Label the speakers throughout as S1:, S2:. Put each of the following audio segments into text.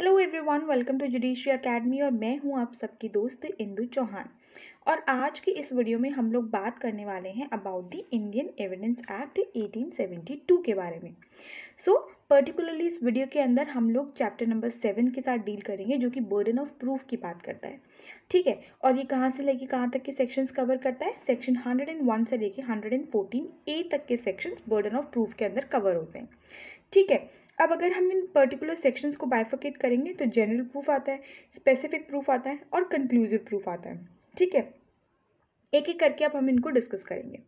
S1: Hello everyone welcome to judiciary academy और मैं हूं आप सबकी दोस्त इंदू चौहान और आज की इस वीडियो में हम लोग बात करने वाले हैं about the Indian Evidence Act 1872 के बारे में सो पर्टिकुलरली इस वीडियो के अंदर हम लोग चैप्टर नंबर सेवन के साथ डील करेंगे जो कि बर्डन ऑफ प्रूफ की बात करता है ठीक है और ये कहाँ से लेके कहाँ तक के सेक्शंस कवर करता है सेक्शन 101 से लेके 114 ए तक के सेक्शंस बर्डन ऑफ प्रूफ के अंदर कवर होते हैं ठीक है अब अगर हम इन पर्टिकुलर सेक्शंस को बाइफोकेट करेंगे तो जनरल प्रूफ आता है स्पेसिफिक प्रूफ आता है और कंक्लूसिव प्रूफ आता है ठीक है एक एक करके अब हम इनको डिस्कस करेंगे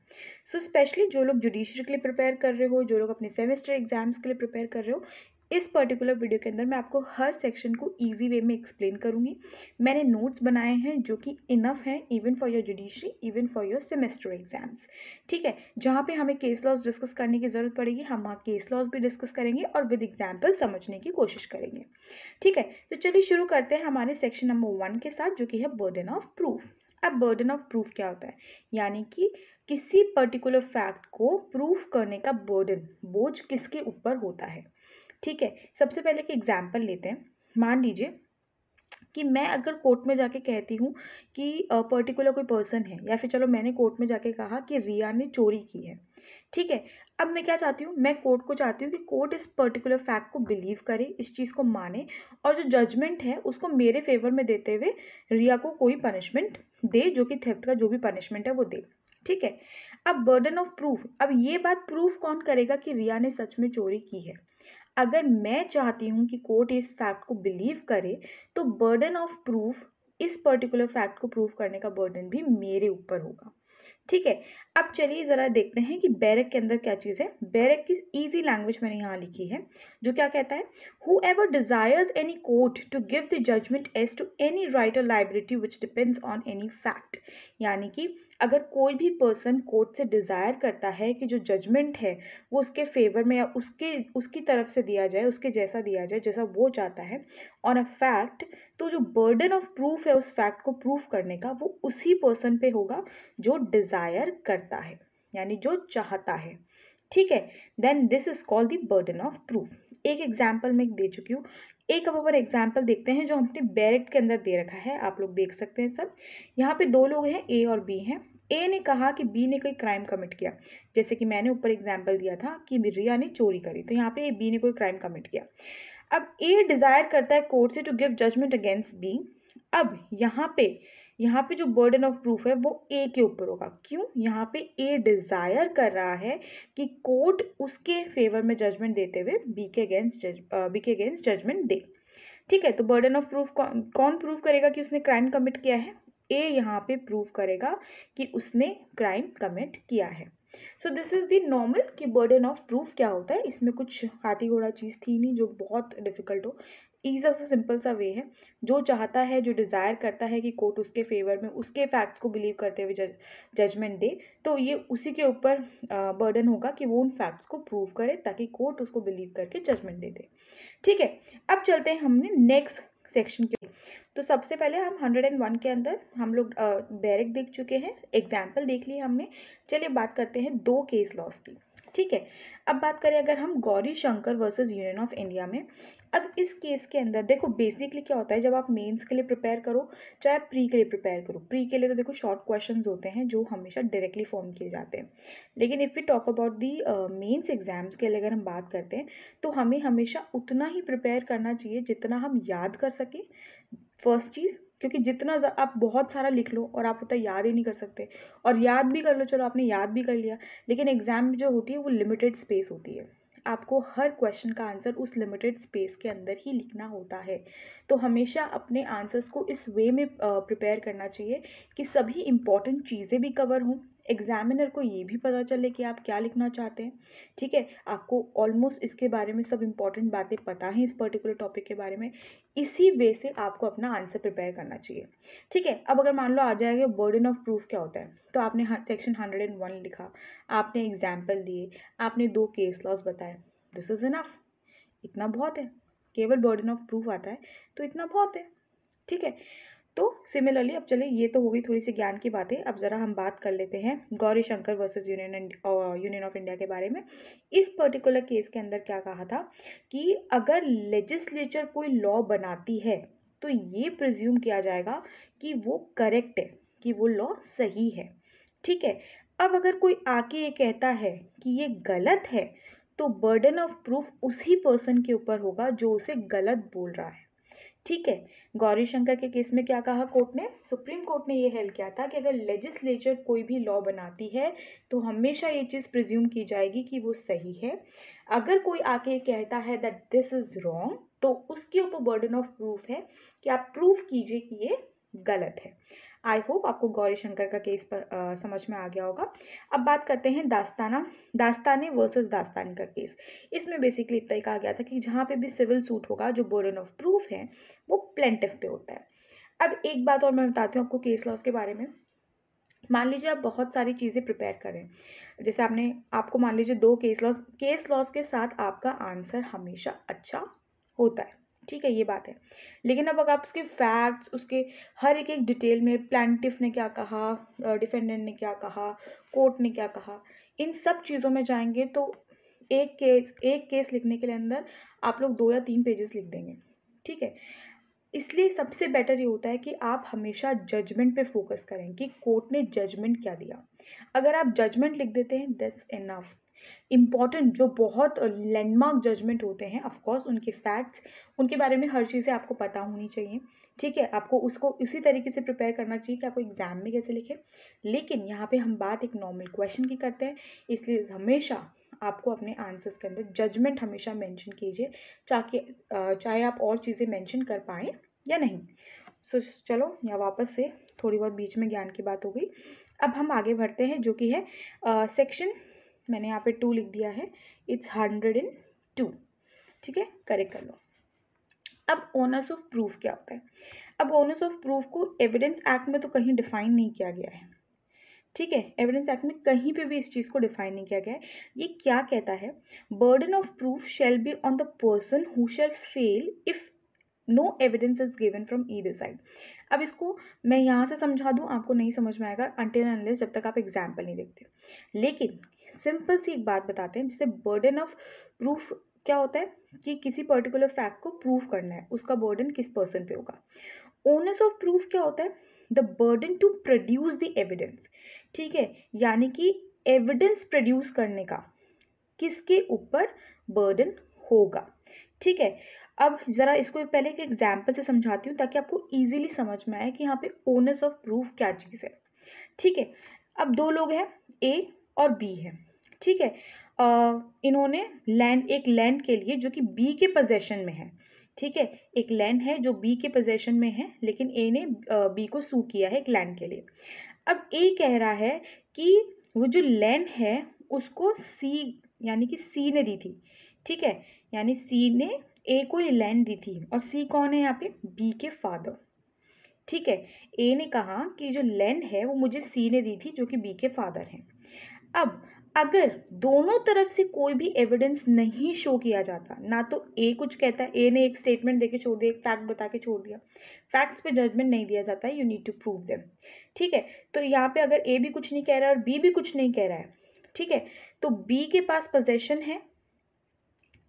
S1: सो so, स्पेशली जो लोग जुडिशरी के लिए प्रिपेयर कर रहे हो जो लोग अपने सेमेस्टर एग्जाम्स के लिए प्रिपेयर कर रहे हो इस पर्टिकुलर वीडियो के अंदर मैं आपको हर सेक्शन को ईजी वे में एक्सप्लेन करूँगी मैंने नोट्स बनाए हैं जो कि इनफ हैं even for your judiciary even for your semester exams ठीक है जहाँ पे हमें केस लॉस डिस्कस करने की ज़रूरत पड़ेगी हम वहाँ केस लॉस भी डिस्कस करेंगे और विद एग्जाम्पल समझने की कोशिश करेंगे ठीक है तो चलिए शुरू करते हैं हमारे सेक्शन नंबर वन के साथ जो कि है बर्डन ऑफ प्रूफ अब बर्डन ऑफ प्रूफ क्या होता है यानी कि किसी पर्टिकुलर फैक्ट को प्रूफ करने का बर्डन बोझ किसके ऊपर होता है ठीक है सबसे पहले एक एग्जाम्पल लेते हैं मान लीजिए कि मैं अगर कोर्ट में जाके कहती हूँ कि पर्टिकुलर कोई पर्सन है या फिर चलो मैंने कोर्ट में जाके कहा कि रिया ने चोरी की है ठीक है अब मैं क्या चाहती हूँ मैं कोर्ट को चाहती हूँ कि कोर्ट इस पर्टिकुलर फैक्ट को बिलीव करे इस चीज़ को माने और जो जजमेंट है उसको मेरे फेवर में देते हुए रिया को कोई पनिशमेंट दे जो कि थेफ्ट का जो भी पनिशमेंट है वो दे ठीक है अब बर्डन ऑफ प्रूफ अब ये बात प्रूफ कौन करेगा कि रिया ने सच में चोरी की है अगर मैं चाहती हूँ कि कोर्ट इस फैक्ट को बिलीव करे तो बर्डन ऑफ प्रूफ इस पर्टिकुलर फैक्ट को प्रूफ करने का बर्डन भी मेरे ऊपर होगा ठीक है अब चलिए ज़रा देखते हैं कि बैरक के अंदर क्या चीज़ है बैरक की इजी लैंग्वेज मैंने यहाँ लिखी है जो क्या कहता है whoever desires any court to give the judgment as to any right or liability which depends on any fact यानी कि अगर कोई भी पर्सन कोर्ट से डिज़ायर करता है कि जो जजमेंट है वो उसके फेवर में या उसके उसकी तरफ से दिया जाए उसके जैसा दिया जाए जैसा वो चाहता है ऑन अ फैक्ट तो जो बर्डन ऑफ प्रूफ है उस फैक्ट को प्रूफ करने का वो उसी पर्सन पे होगा जो डिज़ायर करता है यानी जो चाहता है ठीक है then this is called the burden of proof एक एग्जाम्पल मैं दे चुकी हूँ एक अब अपन एग्जाम्पल देखते हैं जो हमने बैरेक्ट के अंदर दे रखा है आप लोग देख सकते हैं सब यहाँ पे दो लोग हैं ए और बी हैं ए ने कहा कि बी ने कोई क्राइम कमिट किया जैसे कि मैंने ऊपर एग्जाम्पल दिया था कि रिया ने चोरी करी तो यहाँ पे बी ने कोई क्राइम कमिट किया अब ए डिज़ायर करता है कोर्ट से to give judgment against B अब यहाँ पे यहाँ पे जो बर्डन ऑफ प्रूफ है वो ए के ऊपर होगा क्यों यहाँ पे ए डिज़ायर कर रहा है कि कोर्ट उसके फेवर में जजमेंट देते हुए बी के अगेंस्ट जज बी के अगेंस्ट जजमेंट दे ठीक है तो बर्डन ऑफ प्रूफ कौन प्रूफ करेगा कि उसने क्राइम कमिट किया है ए यहाँ पे प्रूव करेगा कि उसने क्राइम कमिट किया है so this is the normal कि बर्डन ऑफ प्रूफ क्या होता है इसमें कुछ हाथी घोड़ा चीज़ थी नहीं जो बहुत डिफिकल्ट हो ईजा सा सिंपल सा वे है जो चाहता है जो डिज़ायर करता है कि कोर्ट उसके फेवर में उसके फैक्ट्स को बिलीव करते हुए जजमेंट दे तो ये उसी के ऊपर बर्डन होगा कि वो उन फैक्ट्स को प्रूव करे ताकि कोर्ट उसको बिलीव करके जजमेंट दे दे ठीक है अब चलते हैं हमने नेक्स्ट सेक्शन के तो सबसे पहले हम हंड्रेड एंड वन के अंदर हम लोग बैरिक देख चुके हैं एग्जाम्पल देख ली हमने चलिए बात करते हैं दो केस लॉस की ठीक है अब बात करें अगर हम Gauri Shankar versus union of India में अब इस केस के अंदर देखो बेसिकली क्या होता है जब आप मेंस के लिए प्रिपेयर करो चाहे प्री के लिए प्रिपेयर करो प्री के लिए तो देखो शॉर्ट क्वेश्चंस होते हैं जो हमेशा डायरेक्टली फॉर्म किए जाते हैं लेकिन if we talk about the mains exams के लिए अगर हम बात करते हैं तो हमें हमेशा उतना ही प्रिपेयर करना चाहिए जितना हम याद कर सकें फर्स्ट चीज़ क्योंकि जितना आप बहुत सारा लिख लो और आप उतना याद ही नहीं कर सकते और याद भी कर लो चलो आपने याद भी कर लिया लेकिन एग्ज़ाम जो होती है वो लिमिटेड स्पेस होती है आपको हर क्वेश्चन का आंसर उस लिमिटेड स्पेस के अंदर ही लिखना होता है तो हमेशा अपने आंसर्स को इस वे में प्रिपेयर करना चाहिए कि सभी इम्पॉर्टेंट चीज़ें भी कवर हों एग्जामिनर को ये भी पता चले कि आप क्या लिखना चाहते हैं ठीक है आपको ऑलमोस्ट इसके बारे में सब इम्पॉर्टेंट बातें पता हैं इस पर्टिकुलर टॉपिक के बारे में इसी वे से आपको अपना आंसर प्रिपेयर करना चाहिए ठीक है अब अगर मान लो आ जाएगा बर्डन ऑफ प्रूफ क्या होता है तो आपने सेक्शन हंड्रेड एंड वन लिखा आपने एग्जाम्पल दिए आपने दो केस लॉस बताए दिस इज़ इनफ इतना बहुत है केवल बर्डन ऑफ प्रूफ आता है तो इतना बहुत है ठीक है तो सिमिलरली अब चलिए ये तो होगी थोड़ी सी ज्ञान की बातें अब ज़रा हम बात कर लेते हैं Gauri Shankar versus union union of India के बारे में इस पर्टिकुलर केस के अंदर क्या कहा था कि अगर लेजिस्लेचर कोई लॉ बनाती है तो ये प्रज्यूम किया जाएगा कि वो करेक्ट है कि वो लॉ सही है ठीक है अब अगर कोई आके ये कहता है कि ये गलत है तो बर्डन ऑफ प्रूफ उसी पर्सन के ऊपर होगा जो उसे गलत बोल रहा है ठीक है गौरी शंकर के केस में क्या कहा कोर्ट ने सुप्रीम कोर्ट ने ये हेल्प किया था कि अगर लेजिस्लेचर कोई भी लॉ बनाती है तो हमेशा ये चीज़ प्रिज्यूम की जाएगी कि वो सही है अगर कोई आके कहता है दैट दिस इज़ रॉन्ग तो उसके ऊपर बर्डन ऑफ प्रूफ है कि आप प्रूफ कीजिए कि ये गलत है आई होप आपको गौरी शंकर का केस पर आ, समझ में आ गया होगा अब बात करते हैं दास्ताना दास्ताने वर्सेस दास्तानी का केस इसमें बेसिकली इतना ही कहा गया था कि जहाँ पे भी सिविल सूट होगा जो बर्डन ऑफ प्रूफ है वो प्लेंटिव पे होता है अब एक बात और मैं बताती हूँ आपको केस लॉस के बारे में मान लीजिए आप बहुत सारी चीज़ें प्रिपेयर करें जैसे आपने आपको मान लीजिए दो केस लॉस केस लॉस के साथ आपका आंसर हमेशा अच्छा होता है ठीक है ये बात है लेकिन अब अगर आप उसके फैक्ट्स उसके हर एक एक डिटेल में प्लान्टिफ ने क्या कहा डिफेंडेंट ने क्या कहा कोर्ट ने क्या कहा इन सब चीज़ों में जाएंगे तो एक केस एक केस लिखने के लिए अंदर आप लोग दो या तीन पेजेस लिख देंगे ठीक है इसलिए सबसे बेटर ये होता है कि आप हमेशा जजमेंट पे फोकस करें कि कोर्ट ने जजमेंट क्या दिया अगर आप जजमेंट लिख देते हैं दैट्स इनफ इम्पॉर्टेंट जो बहुत लैंडमार्क जजमेंट होते हैं ऑफकोर्स उनके फैक्ट्स उनके बारे में हर चीज़ें आपको पता होनी चाहिए ठीक है आपको उसको इसी तरीके से प्रिपेयर करना चाहिए कि आपको एग्ज़ाम में कैसे लिखें लेकिन यहाँ पे हम बात एक नॉर्मल क्वेश्चन की करते हैं इसलिए हमेशा आपको अपने आंसर्स के अंदर जजमेंट हमेशा मेंशन कीजिए चाहे चाहे आप और चीज़ें मेंशन कर पाएँ या नहीं सो चलो यहाँ वापस से थोड़ी बहुत बीच में ज्ञान की बात हो गई अब हम आगे बढ़ते हैं जो कि है सेक्शन मैंने यहाँ पे टू लिख दिया है इट्स हंड्रेड इन टू ठीक है करेक्ट कर लो अब ओनर्स ऑफ प्रूफ क्या होता है अब ओनर्स ऑफ प्रूफ को एविडेंस एक्ट में तो कहीं डिफाइन नहीं किया गया है ठीक है एविडेंस एक्ट में कहीं पे भी इस चीज़ को डिफाइन नहीं किया गया है ये क्या कहता है burden of proof shall be on the person who shall fail if no evidence is given from ई साइड अब इसको मैं यहाँ से समझा दूँ आपको नहीं समझ में आएगा अंटेन अनलेस जब तक आप एग्जाम्पल नहीं देखते लेकिन सिंपल सी एक बात बताते हैं जिसे बर्डन ऑफ प्रूफ क्या होता है कि किसी पर्टिकुलर फैक्ट को प्रूफ करना है उसका बर्डन किस पर्सन पे होगा ओनर्स ऑफ प्रूफ क्या होता है the burden to produce the evidence ठीक है यानी कि एविडेंस प्रोड्यूस करने का किसके ऊपर बर्डन होगा ठीक है अब ज़रा इसको पहले एक एग्जाम्पल से समझाती हूँ ताकि आपको इजीली समझ में आए कि यहाँ पे ओनर्स ऑफ प्रूफ क्या चीज़ है ठीक है अब दो लोग हैं ए और बी है ठीक है आ, इन्होंने लैंड एक लैंड के लिए जो कि बी के पोजेशन में है ठीक है एक लैंड है जो बी के पोजेशन में है लेकिन ए ने बी को सू किया है एक लैंड के लिए अब ए कह रहा है कि वो जो लैंड है उसको सी यानी कि सी ने दी थी ठीक है यानी सी ने ए को ये लैंड दी थी और सी कौन है यहाँ पे बी के फादर ठीक है ए ने कहा कि जो लैंड है वो मुझे सी ने दी थी जो कि बी के फादर हैं अब अगर दोनों तरफ से कोई भी एविडेंस नहीं शो किया जाता ना तो ए कुछ कहता है ए ने एक स्टेटमेंट देके छोड़ दिया एक फैक्ट बता के छोड़ दिया फैक्ट्स पे जजमेंट नहीं दिया जाता है you need to prove them ठीक है तो यहाँ पे अगर ए भी कुछ नहीं कह रहा है और बी भी कुछ नहीं कह रहा है ठीक है तो बी के पास पोजेशन है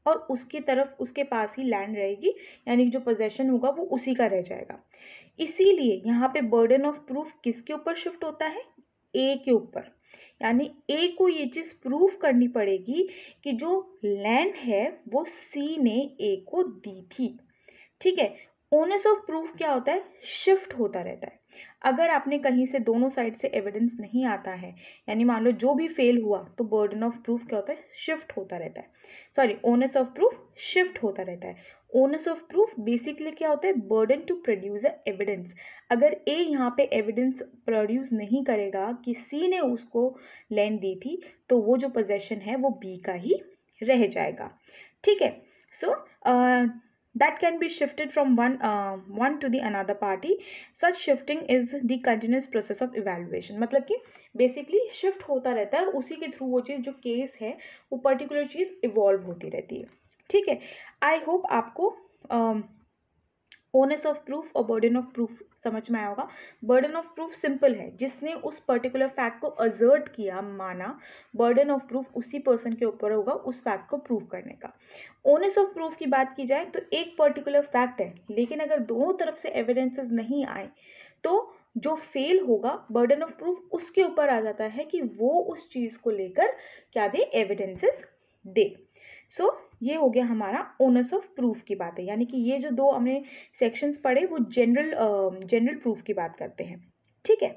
S1: और उसकी तरफ उसके पास ही लैंड रहेगी यानी जो पोजेशन होगा वो उसी का रह जाएगा इसीलिए यहाँ पे बर्डन ऑफ प्रूफ किसके ऊपर शिफ्ट होता है ए के ऊपर यानी ए को ये चीज़ प्रूफ करनी पड़ेगी कि जो लैंड है वो सी ने ए को दी थी ठीक है ओनस ऑफ प्रूफ क्या होता है शिफ्ट होता रहता है अगर आपने कहीं से दोनों साइड से एविडेंस नहीं आता है यानी मान लो जो भी फेल हुआ तो बर्डन ऑफ प्रूफ क्या होता है शिफ्ट होता रहता है sorry onus of proof shift होता रहता है ओनस ऑफ प्रूफ बेसिकली क्या होता है burden to produce a evidence अगर ए यहाँ पे एविडेंस प्रोड्यूस नहीं करेगा कि सी ने उसको लैंड दी थी तो वो जो पोजेशन है वो बी का ही रह जाएगा ठीक है so that can be shifted from one one to the another party such shifting is the continuous process of of मतलब कि बेसिकली शिफ्ट होता रहता है और उसी के थ्रू वो चीज़ जो केस है वो पर्टिकुलर चीज़ इवॉल्व होती रहती है ठीक है आई होप आपको ओनेस ऑफ प्रूफ और बर्डन ऑफ प्रूफ समझ में आया होगा बर्डन ऑफ प्रूफ सिंपल है जिसने उस पर्टिकुलर फैक्ट को अजर्ट किया माना बर्डन ऑफ प्रूफ उसी पर्सन के ऊपर होगा उस फैक्ट को प्रूफ करने का ओनेस ऑफ प्रूफ की बात की जाए तो एक पर्टिकुलर फैक्ट है लेकिन अगर दोनों तरफ से एविडेंसेस नहीं आए तो जो फेल होगा बर्डन ऑफ प्रूफ उसके ऊपर आ जाता है कि वो उस चीज़ को लेकर क्या दे एविडेंसेस दे सो so, ये हो गया हमारा ओनस ऑफ प्रूफ की बात है यानी कि ये जो दो हमने सेक्शंस पढ़े वो जनरल जनरल प्रूफ की बात करते हैं ठीक है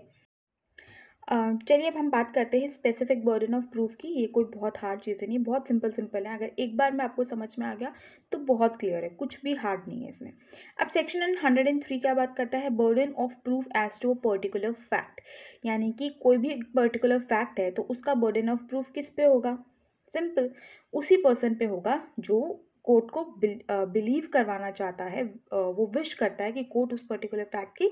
S1: चलिए अब हम बात करते हैं स्पेसिफिक बर्डन ऑफ प्रूफ की ये कोई बहुत हार्ड चीज़ें नहीं बहुत सिंपल सिंपल है अगर एक बार में आपको समझ में आ गया तो बहुत क्लियर है कुछ भी हार्ड नहीं है इसमें अब सेक्शन हंड्रेड एंड थ्री क्या बात करता है burden of proof as to a particular fact यानी कि कोई भी पर्टिकुलर फैक्ट है तो उसका बर्डन ऑफ प्रूफ किस पे होगा सिंपल उसी पर्सन पे होगा जो कोर्ट को बिलीव करवाना चाहता है वो विश करता है कि कोर्ट उस पर्टिकुलर फैक्ट की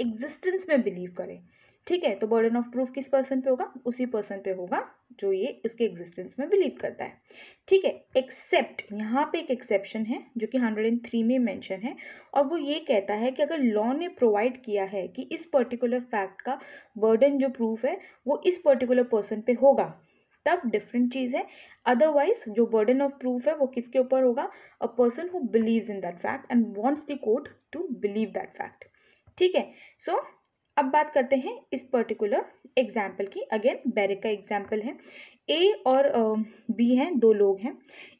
S1: एग्जिस्टेंस में बिलीव करे ठीक है तो बर्डन ऑफ प्रूफ किस पर्सन पे होगा उसी पर्सन पे होगा जो ये उसके एग्जिस्टेंस में बिलीव करता है ठीक है एक्सेप्ट यहाँ पे एक एक्सेप्शन है जो कि हंड्रेड एंड थ्री में मेंशन है और वो ये कहता है कि अगर लॉ ने प्रोवाइड किया है कि इस पर्टिकुलर फैक्ट का बर्डन जो प्रूफ है वो इस पर्टिकुलर पर्सन पे होगा तब डिफरेंट चीज़ है अदरवाइज जो बर्डन ऑफ प्रूफ है वो किसके ऊपर होगा a person who believe in that fact and wants the court to believe that fact ठीक है सो so, अब बात करते हैं इस पर्टिकुलर एग्जाम्पल की अगेन बैरिक का एग्जाम्पल है ए और बी हैं दो लोग हैं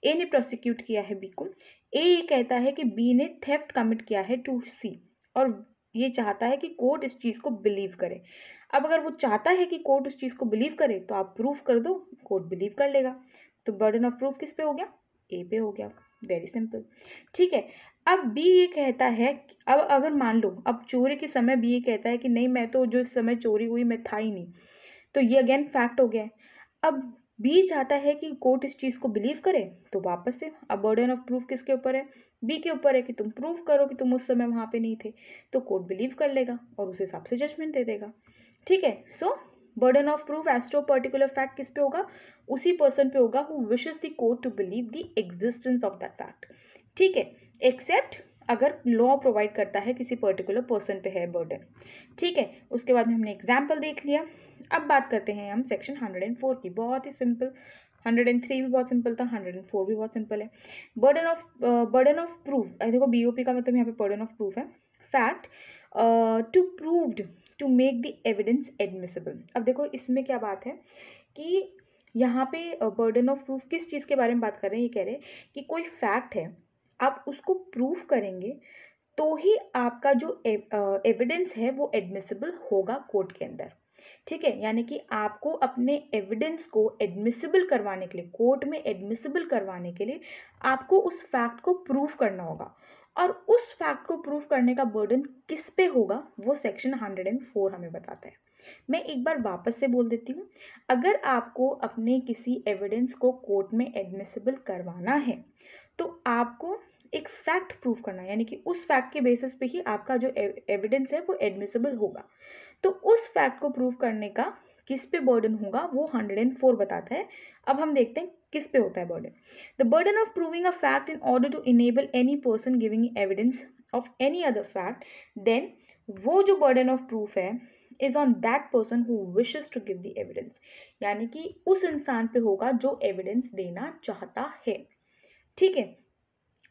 S1: ए ने प्रोसिक्यूट किया है बी को ए ये कहता है कि बी ने थेफ्ट कमिट किया है टू सी और ये चाहता है कि कोर्ट इस चीज़ को बिलीव करे अब अगर वो चाहता है कि कोर्ट उस चीज़ को बिलीव करे तो आप प्रूफ कर दो कोर्ट बिलीव कर लेगा तो बर्डन ऑफ प्रूफ किस पे हो गया ए पे हो गया वेरी सिंपल ठीक है अब बी ये कहता है अब अगर मान लो अब चोरी के समय बी ये कहता है कि नहीं मैं तो जो समय चोरी हुई मैं था ही नहीं तो ये अगेन फैक्ट हो गया है अब बी चाहता है कि कोर्ट इस चीज़ को बिलीव करे तो वापस से अब बर्डन ऑफ प्रूफ किसके ऊपर है बी के ऊपर है कि तुम प्रूफ करो कि तुम उस समय वहाँ पे नहीं थे तो कोर्ट बिलीव कर लेगा और उस हिसाब से जजमेंट दे देगा ठीक है so burden of proof as to particular fact किस पे होगा उसी पर्सन पे होगा who wishes the court to believe the existence of that fact ठीक है एक्सेप्ट अगर लॉ प्रोवाइड करता है किसी पर्टिकुलर पर्सन पे है बर्डन ठीक है उसके बाद में हमने एग्जाम्पल देख लिया अब बात करते हैं हम सेक्शन हंड्रेड एंड फोर की बहुत ही सिंपल हंड्रेड एंड थ्री भी बहुत सिंपल था हंड्रेड एंड फोर भी बहुत सिंपल है burden of burden of proof देखो बी ओ पी का मतलब यहाँ पे बर्डन ऑफ प्रूफ है fact to proved to make the evidence admissible अब देखो इसमें क्या बात है कि यहाँ पे बर्डन ऑफ प्रूफ किस चीज़ के बारे में बात कर रहे हैं ये कह रहे हैं कि कोई फैक्ट है आप उसको प्रूफ करेंगे तो ही आपका जो एविडेंस है वो एडमिसिबल होगा कोर्ट के अंदर ठीक है यानी कि आपको अपने एविडेंस को एडमिसिबल करवाने के लिए कोर्ट में एडमिसिबल करवाने के लिए आपको उस फैक्ट को प्रूफ करना होगा और उस फैक्ट को प्रूव करने का बर्डन किस पे होगा वो सेक्शन 104 हमें बताता है मैं एक बार वापस से बोल देती हूँ अगर आपको अपने किसी एविडेंस को कोर्ट में एडमिसिबल करवाना है तो आपको एक फैक्ट प्रूव करना है यानी कि उस फैक्ट के बेसिस पे ही आपका जो एविडेंस e-, है वो एडमिसिबल होगा तो उस फैक्ट को प्रूव करने का किस पे बर्डन होगा वो हंड्रेड एंड फोर बताता है अब हम देखते हैं किस पे होता है burden the burden of proving a fact in order to enable any person giving evidence of any other fact then वो जो बर्डन ऑफ प्रूफ है is on that person who wishes to give the evidence यानी कि उस इंसान पे होगा जो एविडेंस देना चाहता है ठीक है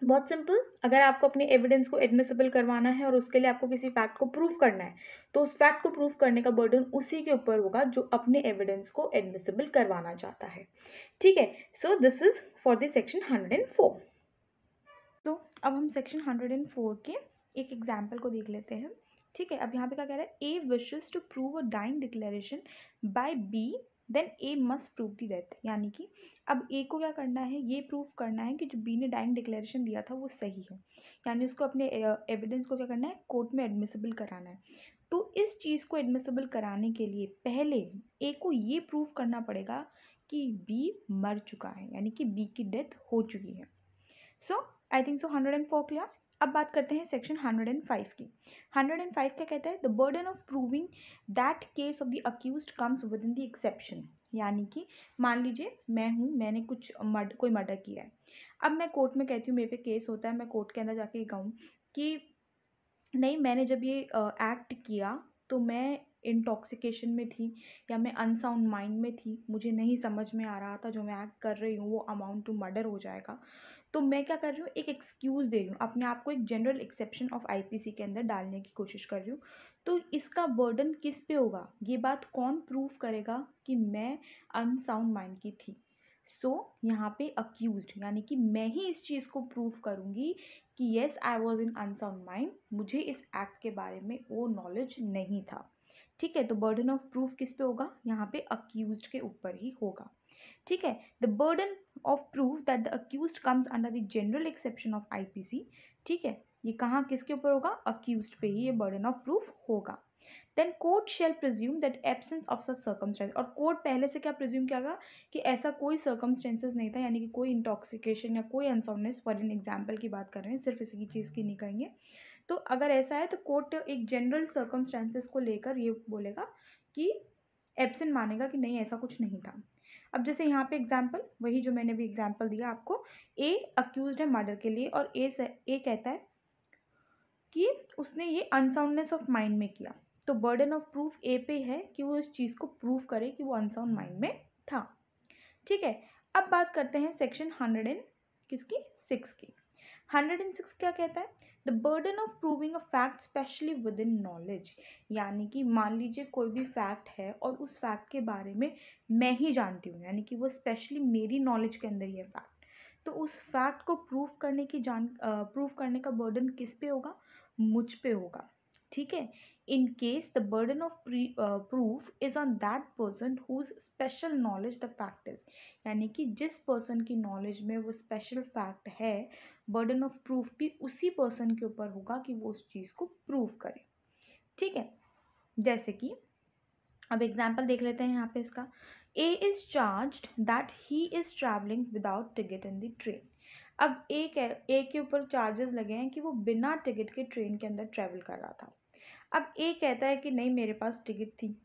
S1: बहुत सिंपल अगर आपको अपने एविडेंस को एडमिसिबल करवाना है और उसके लिए आपको किसी फैक्ट को प्रूफ करना है तो उस फैक्ट को प्रूफ करने का बर्डन उसी के ऊपर होगा जो अपने एविडेंस को एडमिसिबल करवाना चाहता है ठीक है so this is for the section hundred and four तो अब हम सेक्शन हंड्रेड एंड फोर के एक एग्जाम्पल को देख लेते हैं ठीक है अब यहाँ पे क्या कह रहा है A wishes to prove a dying declaration by B then A must prove the death यानी कि अब ए को क्या करना है ये प्रूव करना है कि जो बी ने डाइंग डिक्लेरेशन दिया था वो सही है यानी उसको अपने एविडेंस को क्या करना है कोर्ट में एडमिसिबल कराना है तो इस चीज़ को एडमिसिबल कराने के लिए पहले ए को ये प्रूव करना पड़ेगा कि बी मर चुका है यानी कि बी की डेथ हो चुकी है so I think so hundred and four clear अब बात करते हैं सेक्शन 105 की 105 क्या कहता है the burden of proving that case of the accused comes within the exception यानी कि मान लीजिए मैं हूँ मैंने कुछ मर्ड कोई मर्डर किया है अब मैं कोर्ट में कहती हूँ मेरे पे केस होता है मैं कोर्ट के अंदर जाके कहूँ कि नहीं मैंने जब ये एक्ट किया तो मैं इंटॉक्सिकेशन में थी या मैं अनसाउंड माइंड में थी मुझे नहीं समझ में आ रहा था जो मैं एक्ट कर रही हूँ वो अमाउंट टू मर्डर हो जाएगा तो मैं क्या कर रही हूँ एक एक्सक्यूज़ दे रही हूँ अपने आप को एक जनरल एक्सेप्शन ऑफ आईपीसी के अंदर डालने की कोशिश कर रही हूँ तो इसका बर्डन किस पे होगा ये बात कौन प्रूव करेगा कि मैं अनसाउंड माइंड की थी सो so, यहाँ पे अक्यूज यानी कि मैं ही इस चीज़ को प्रूव करूँगी कि yes I was in unsound mind मुझे इस एक्ट के बारे में वो नॉलेज नहीं था ठीक है तो बर्डन ऑफ प्रूफ किस पे होगा यहाँ पे अक्यूज के ऊपर ही होगा ठीक है the burden of proof that the accused comes under the general exception of IPC ठीक है ये कहाँ किसके ऊपर होगा अक्यूज पे ही ये बर्डन ऑफ प्रूफ होगा then court shall presume that absence of such circumstance और कोर्ट पहले से क्या प्रज्यूम किया गया कि ऐसा कोई सर्कमस्टेंसेज नहीं था यानी कि कोई इंटॉक्सिकेशन या कोई अनसाउंडनेस फॉर एन एग्जाम्पल की बात कर रहे हैं सिर्फ इसी की चीज़ की नहीं कहेंगे तो अगर ऐसा है तो कोर्ट एक जनरल सर्कमस्टेंसेस को लेकर ये बोलेगा कि एबसेंट मानेगा कि नहीं ऐसा कुछ नहीं था अब जैसे यहाँ पे एग्जाम्पल वही जो मैंने भी एग्जाम्पल दिया आपको ए अक्यूज है मर्डर के लिए और ए ए कहता है कि उसने ये अनसाउंडनेस ऑफ माइंड में किया तो बर्डन ऑफ प्रूफ ए पे है कि वो इस चीज़ को प्रूव करे कि वो अनसाउंड माइंड में था ठीक है अब बात करते हैं सेक्शन हंड्रेड एंड किसकी सिक्स की हंड्रेड एंड सिक्स क्या कहता है the burden of proving a fact specially within knowledge यानी कि मान लीजिए कोई भी फैक्ट है और उस फैक्ट के बारे में मैं ही जानती हूँ यानी कि वो स्पेशली मेरी नॉलेज के अंदर ही है फैक्ट तो उस फैक्ट को प्रूव करने की जान प्रूव करने का बर्डन किस पे होगा मुझ पे होगा ठीक है in case the burden of proof is on that person whose special knowledge the fact is यानी कि जिस पर्सन की नॉलेज में वो स्पेशल फैक्ट है बर्डन ऑफ प्रूफ भी उसी पर्सन के ऊपर होगा कि वो उस चीज़ को प्रूव करे ठीक है जैसे कि अब एग्जाम्पल देख लेते हैं यहाँ पे इसका A is charge that he is travelling without ticket in the train अब ए के ए के ऊपर चार्जेस लगे हैं कि वो बिना टिकट के ट्रेन के अंदर ट्रैवल कर रहा था अब ए कहता है कि नहीं मेरे पास टिकट थी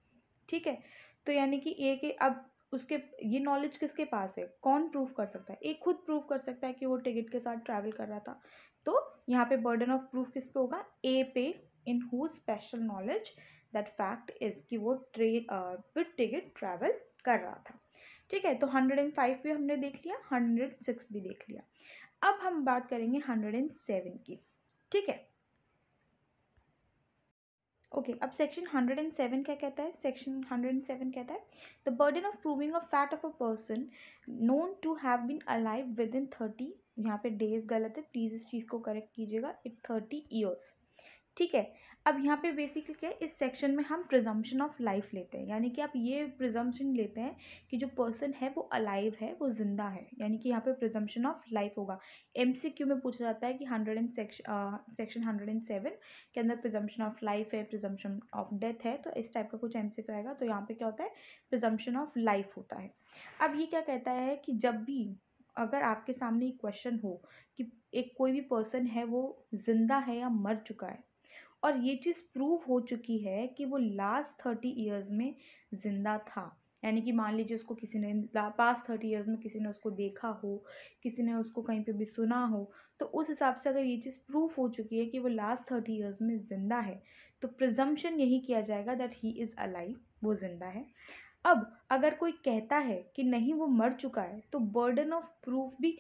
S1: ठीक है तो यानी कि ए के अब उसके ये नॉलेज किसके पास है कौन प्रूफ कर सकता है एक खुद प्रूफ कर सकता है कि वो टिकट के साथ ट्रैवल कर रहा था तो यहाँ पे बर्डन ऑफ प्रूफ किस पे होगा ए पे in who special knowledge that fact is कि वो ट्रे विद टिकट ट्रैवल कर रहा था ठीक है तो हंड्रेड एंड फाइव भी हमने देख लिया हंड्रेड सिक्स oh भी देख लिया अब हम बात करेंगे हंड्रेड एंड सेवन की ठीक है ओके अब सेक्शन हंड्रेड एंड सेवन क्या कहता है सेक्शन हंड्रेड एंड सेवन कहता है the burden of proving a fact of a person known to have been alive within thirty यहाँ पे डेज गलत है प्लीज़ इस चीज़ को करेक्ट कीजिएगा इट थर्टी ईयर्स ठीक है अब यहाँ पे बेसिकली क्या है इस सेक्शन में हम प्रिजम्पन ऑफ लाइफ लेते हैं यानी कि आप ये प्रिजम्पन लेते हैं कि जो पर्सन है वो अलाइव है वो जिंदा है यानी कि यहाँ पे प्रिजम्पन ऑफ लाइफ होगा एमसीक्यू में पूछा जाता है कि hundred and section section hundred and seven के अंदर प्रिजम्पन ऑफ लाइफ है प्रिजम्पन ऑफ डेथ है तो इस टाइप का कुछ एम आएगा तो यहाँ पर क्या होता है प्रिजम्पन ऑफ लाइफ होता है अब ये क्या कहता है कि जब भी अगर आपके सामने क्वेश्चन हो कि एक कोई भी पर्सन है वो जिंदा है या मर चुका है और ये चीज़ प्रूव हो चुकी है कि वो लास्ट थर्टी ईयर्स में ज़िंदा था यानी कि मान लीजिए उसको किसी ने पास थर्टी ईयर्स में किसी ने उसको देखा हो किसी ने उसको कहीं पे भी सुना हो तो उस हिसाब से अगर ये चीज़ प्रूफ हो चुकी है कि वो लास्ट थर्टी ईयर्स में ज़िंदा है तो प्रिजम्पन यही किया जाएगा दैट ही इज़ अलाइव वो ज़िंदा है अब अगर कोई कहता है कि नहीं वो मर चुका है तो बर्डन ऑफ प्रूफ भी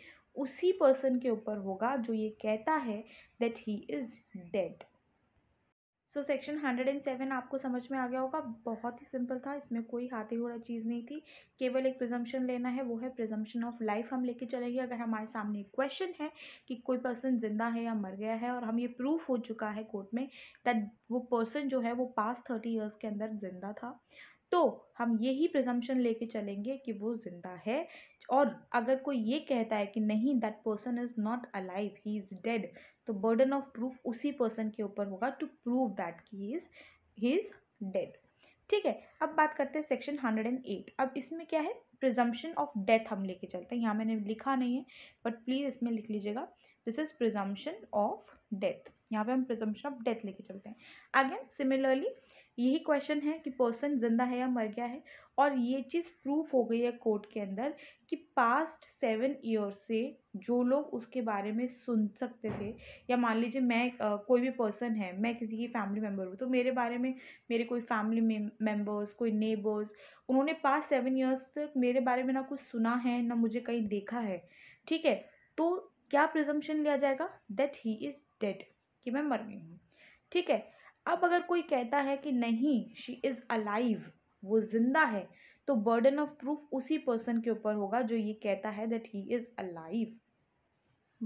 S1: उसी पर्सन के ऊपर होगा जो ये कहता है that he is dead so section hundred and seven आपको समझ में आ गया होगा बहुत ही सिंपल था इसमें कोई हाथी घोड़ा चीज़ नहीं थी केवल एक प्रिजम्पन लेना है वो है प्रिजम्पन ऑफ लाइफ हम लेके चलेंगे अगर हमारे सामने क्वेश्चन है कि कोई पर्सन जिंदा है या मर गया है और हम ये प्रूफ हो चुका है कोर्ट में दैट वो पर्सन जो है वो पास थर्टी ईयर्स के अंदर जिंदा था तो हम यही प्रिजम्पन लेके चलेंगे कि वो ज़िंदा है और अगर कोई ये कहता है कि नहीं that person is not alive he is dead तो बर्डन ऑफ प्रूफ उसी पर्सन के ऊपर होगा टू प्रूव दैट कि he is he is dead ठीक है अब बात करते हैं सेक्शन हंड्रेड एंड एट अब इसमें क्या है प्रिजम्पन ऑफ डेथ हम लेके चलते हैं यहाँ मैंने लिखा नहीं है बट प्लीज़ इसमें लिख लीजिएगा this is presumption of death यहाँ पे हम प्रिजम्पन ऑफ डेथ लेके चलते हैं अगेन सिमिलरली यही क्वेश्चन है कि पर्सन जिंदा है या मर गया है और ये चीज़ प्रूफ हो गई है कोर्ट के अंदर कि पास्ट सेवन ईयर से जो लोग उसके बारे में सुन सकते थे या मान लीजिए मैं आ, कोई भी पर्सन है मैं किसी की फैमिली मेम्बर हूँ तो मेरे बारे में मेरे कोई फैमिली मेम्बर्स कोई नेबर्स उन्होंने पास्ट सेवन ईयर्स तक मेरे बारे में ना कुछ सुना है ना मुझे कहीं देखा है ठीक है तो क्या प्रिजम्पन लिया जाएगा दैट ही इज़ डेड कि मैं मर गई हूँ ठीक है अब अगर कोई कहता है कि नहीं शी इज़ अलाइव वो जिंदा है तो बर्डन ऑफ प्रूफ उसी पर्सन के ऊपर होगा जो ये कहता है दैट ही इज़ अलाइव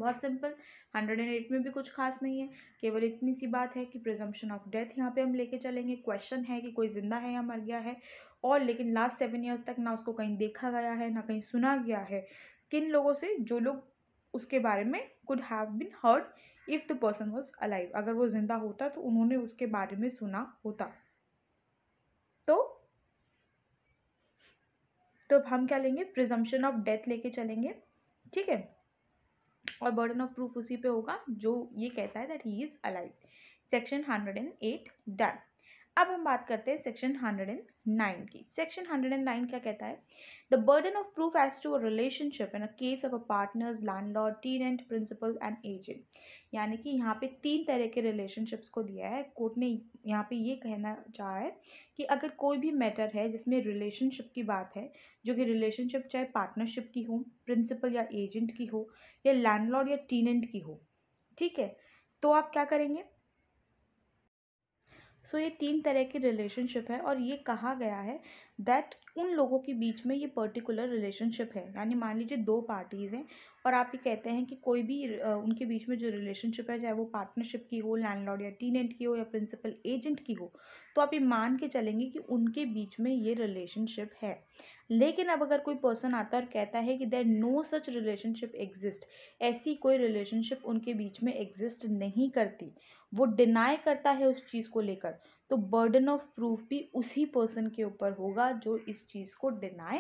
S1: बहुत सिंपल हंड्रेड एंड एट में भी कुछ खास नहीं है केवल इतनी सी बात है कि प्रिजम्पन ऑफ डेथ यहाँ पे हम लेके चलेंगे क्वेश्चन है कि कोई ज़िंदा है या मर गया है और लेकिन लास्ट सेवन ईयर्स तक ना उसको कहीं देखा गया है ना कहीं सुना गया है किन लोगों से जो लोग उसके बारे में could have been heard if the person was alive अगर वो जिंदा होता तो उन्होंने उसके बारे में सुना होता तो तो अब हम क्या लेंगे प्रिजम्पन ऑफ डेथ लेके चलेंगे ठीक है और बर्डन ऑफ प्रूफ उसी पे होगा जो ये कहता है that he is alive section hundred and eight done अब हम बात करते हैं सेक्शन हंड्रेड एंड नाइन की सेक्शन हंड्रेड एंड नाइन क्या कहता है the burden of proof as to a relationship in a case of a partners landlord and principal and agent यानी कि यहाँ पे तीन तरह के रिलेशनशिप्स को दिया है कोर्ट ने यहाँ पे ये कहना चाहा है कि अगर कोई भी मैटर है जिसमें रिलेशनशिप की बात है जो कि रिलेशनशिप चाहे पार्टनरशिप की हो प्रिंसिपल या एजेंट की हो या लैंडलॉर्ड या टीन की हो ठीक है तो आप क्या करेंगे सो so, ये तीन तरह की रिलेशनशिप है और ये कहा गया है दैट उन लोगों के बीच में ये पर्टिकुलर रिलेशनशिप है यानी मान लीजिए दो पार्टीज़ हैं और आप ये कहते हैं कि कोई भी उनके बीच में जो रिलेशनशिप है चाहे वो पार्टनरशिप की हो लैंडलॉर्ड या टीनेंट की हो या प्रिंसिपल एजेंट की हो तो आप ये मान के चलेंगे कि उनके बीच में ये रिलेशनशिप है लेकिन अब अगर कोई पर्सन आता है और कहता है कि there no such relationship exist ऐसी कोई रिलेशनशिप उनके बीच में एग्जिस्ट नहीं करती वो डिनाई करता है उस चीज़ को लेकर तो बर्डन ऑफ प्रूफ भी उसी पर्सन के ऊपर होगा जो इस चीज़ को डिनाई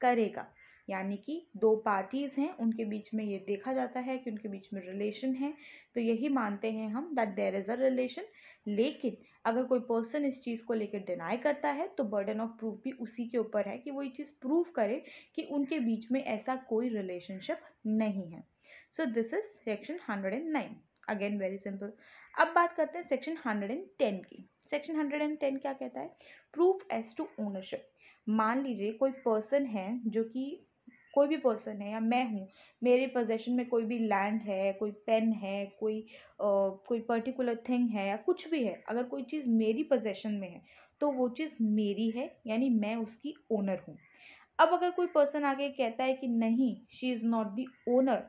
S1: करेगा यानी कि दो पार्टीज़ हैं उनके बीच में ये देखा जाता है कि उनके बीच में रिलेशन है तो यही मानते हैं हम that there is a relation लेकिन अगर कोई पर्सन इस चीज़ को लेकर डिनाई करता है तो बर्डन ऑफ प्रूफ भी उसी के ऊपर है कि वो ये चीज़ प्रूव करे कि उनके बीच में ऐसा कोई रिलेशनशिप नहीं है so this is section hundred and nine again very simple अब बात करते हैं सेक्शन हंड्रेड एंड टेन की सेक्शन हंड्रेड एंड टेन क्या कहता है प्रूफ एज टू ओनरशिप मान लीजिए कोई पर्सन है जो कि कोई भी पर्सन है या मैं हूँ मेरे पोजेशन में कोई भी लैंड है कोई पेन है कोई आ, कोई पर्टिकुलर थिंग है या कुछ भी है अगर कोई चीज़ मेरी पोजेशन में है तो वो चीज़ मेरी है यानी मैं उसकी ओनर हूँ अब अगर कोई पर्सन आगे कहता है कि नहीं she is not the owner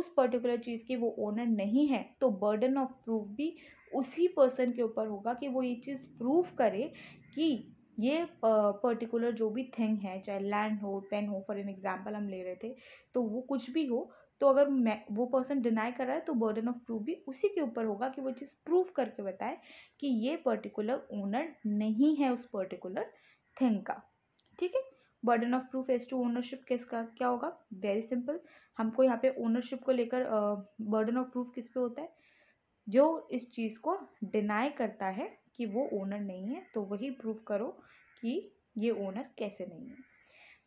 S1: उस पर्टिकुलर चीज़ की वो ओनर नहीं है तो बर्डन ऑफ प्रूफ भी उसी पर्सन के ऊपर होगा कि वो ये चीज़ प्रूफ करे कि ये पर्टिकुलर जो भी थिंग है चाहे लैंड हो पेन हो फॉर एन एग्जाम्पल हम ले रहे थे तो वो कुछ भी हो तो अगर मैं वो पर्सन डिनाई कर रहा है तो बर्डन ऑफ प्रूफ भी उसी के ऊपर होगा कि वो चीज़ प्रूफ करके बताए कि ये पर्टिकुलर ओनर नहीं है उस पर्टिकुलर थिंग का ठीक है burden of proof as to ownership किसका क्या होगा वेरी सिंपल हमको यहाँ पे ओनरशिप को लेकर बर्डन ऑफ प्रूफ किस पे होता है जो इस चीज़ को डिनाई करता है कि वो ओनर नहीं है तो वही प्रूव करो कि ये ओनर कैसे नहीं है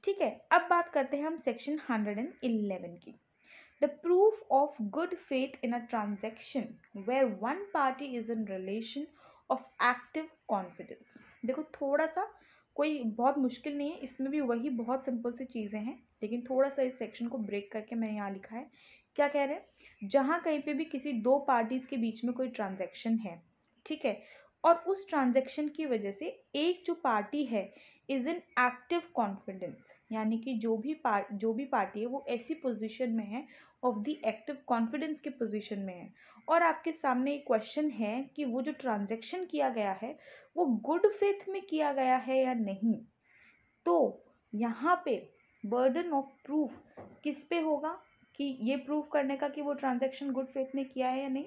S1: ठीक है अब बात करते हैं हम सेक्शन हंड्रेड एंड इलेवन की the proof of good faith in a transaction where one party is in relation of active confidence देखो थोड़ा सा कोई बहुत मुश्किल नहीं है इसमें भी वही बहुत सिंपल सी चीज़ें हैं लेकिन थोड़ा सा इस सेक्शन को ब्रेक करके मैंने यहाँ लिखा है क्या कह रहे हैं जहाँ कहीं पे भी किसी दो पार्टीज़ के बीच में कोई ट्रांजेक्शन है ठीक है और उस ट्रांजेक्शन की वजह से एक जो पार्टी है इज़ इन एक्टिव कॉन्फिडेंस यानी कि जो भी पार जो भी पार्टी है वो ऐसी पोजीशन में है ऑफ द एक्टिव कॉन्फिडेंस के पोजीशन में है और आपके सामने एक क्वेश्चन है कि वो जो ट्रांजेक्शन किया गया है वो गुड फेथ में किया गया है या नहीं तो यहाँ पे बर्डन ऑफ प्रूफ किस पे होगा कि ये प्रूफ करने का कि वो ट्रांजेक्शन गुड फेथ में किया है या नहीं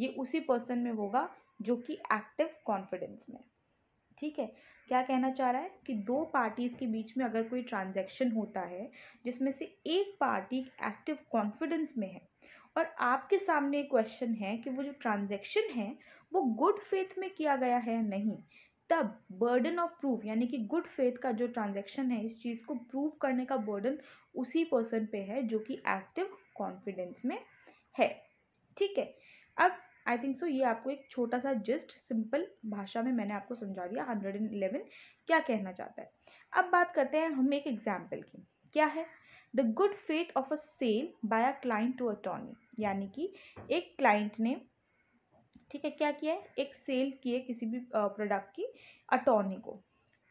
S1: ये उसी पर्सन में होगा जो कि एक्टिव कॉन्फिडेंस में ठीक है क्या कहना चाह रहा है कि दो पार्टीज़ के बीच में अगर कोई ट्रांजैक्शन होता है जिसमें से एक पार्टी एक्टिव कॉन्फिडेंस में है और आपके सामने एक क्वेश्चन है कि वो जो ट्रांजैक्शन है वो गुड फेथ में किया गया है नहीं तब बर्डन ऑफ प्रूफ यानी कि गुड फेथ का जो ट्रांजेक्शन है इस चीज़ को प्रूव करने का बर्डन उसी पर्सन पे है जो कि एक्टिव कॉन्फिडेंस में है ठीक है अब आई थिंक सो ये आपको एक छोटा सा जस्ट सिंपल भाषा में मैंने आपको समझा दिया हंड्रेड एंड इलेवन क्या कहना चाहता है अब बात करते हैं हम एक एग्जाम्पल की क्या है the good faith of a sale by a client to attorney यानी कि एक क्लाइंट ने ठीक है क्या किया है एक सेल किए किसी भी प्रोडक्ट की अटॉर्नी को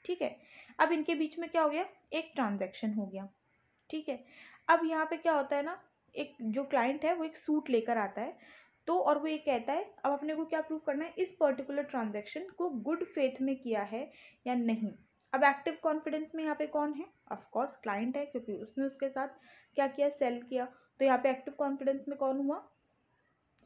S1: ठीक है अब इनके बीच में क्या हो गया एक ट्रांजैक्शन हो गया ठीक है अब यहाँ पे क्या होता है ना एक जो क्लाइंट है वो एक सूट लेकर आता है तो और वो ये कहता है अब अपने को क्या प्रूव करना है इस पर्टिकुलर ट्रांजेक्शन को गुड फेथ में किया है या नहीं अब एक्टिव कॉन्फिडेंस में यहाँ पे कौन है ऑफकोर्स क्लाइंट है क्योंकि उसने उसके साथ क्या किया सेल किया तो यहाँ पे एक्टिव कॉन्फिडेंस में कौन हुआ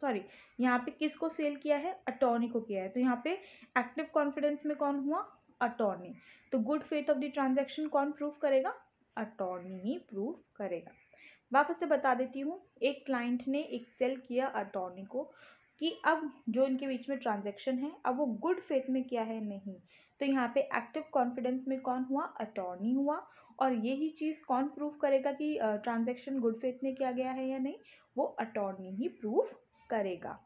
S1: सॉरी यहाँ पे किसको सेल किया है अटॉर्नी को किया है तो यहाँ पे एक्टिव कॉन्फिडेंस में कौन हुआ अटॉर्नी तो good faith of the transaction कौन प्रूव करेगा अटॉर्नी ही प्रूव करेगा वापस से बता देती हूँ एक क्लाइंट ने एक सेल किया अटॉर्नी को कि अब जो इनके बीच में ट्रांजैक्शन है अब वो गुड फेथ में किया है नहीं तो यहाँ पे एक्टिव कॉन्फिडेंस में कौन हुआ अटॉर्नी हुआ और यही चीज़ कौन प्रूफ करेगा कि ट्रांजैक्शन गुड फेथ में किया गया है या नहीं वो अटॉर्नी ही प्रूफ करेगा